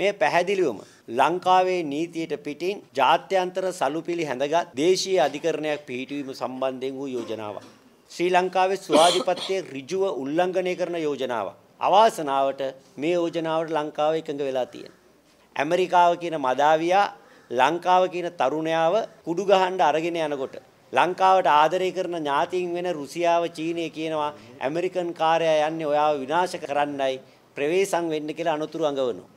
මේ පැහැදිලිවම ලංකාවේ නීතියට පිටින් ජාත්‍යන්තර සලුපිලි හැඳගත් දේශීය අධිකරණයක් පිහිටවීම සම්බන්ධයෙන් වූ යෝජනාවක්. ශ්‍රී ලංකාවේ ස්වාධිපත්‍යයේ ඍජුව උල්ලංඝනය කරන යෝජනාවක්. අවාසනාවට මේ යෝජනාවට ලංකාව එකඟ වෙලා තියෙනවා. ඇමරිකාව කියන මදාවියා ලංකාව කියන තරුණයාව කුඩු ගහන්න අරගෙන යනකොට ලංකාවට ආදරය කරන ඥාතීන් වෙන රුසියාව චීනය කියනවා ඇමරිකන් කාර්යය යන්නේ ඔයාව විනාශ කරන්නයි ප්‍රවේසම් වෙන්න කියලා අනුතුරු අඟවනවා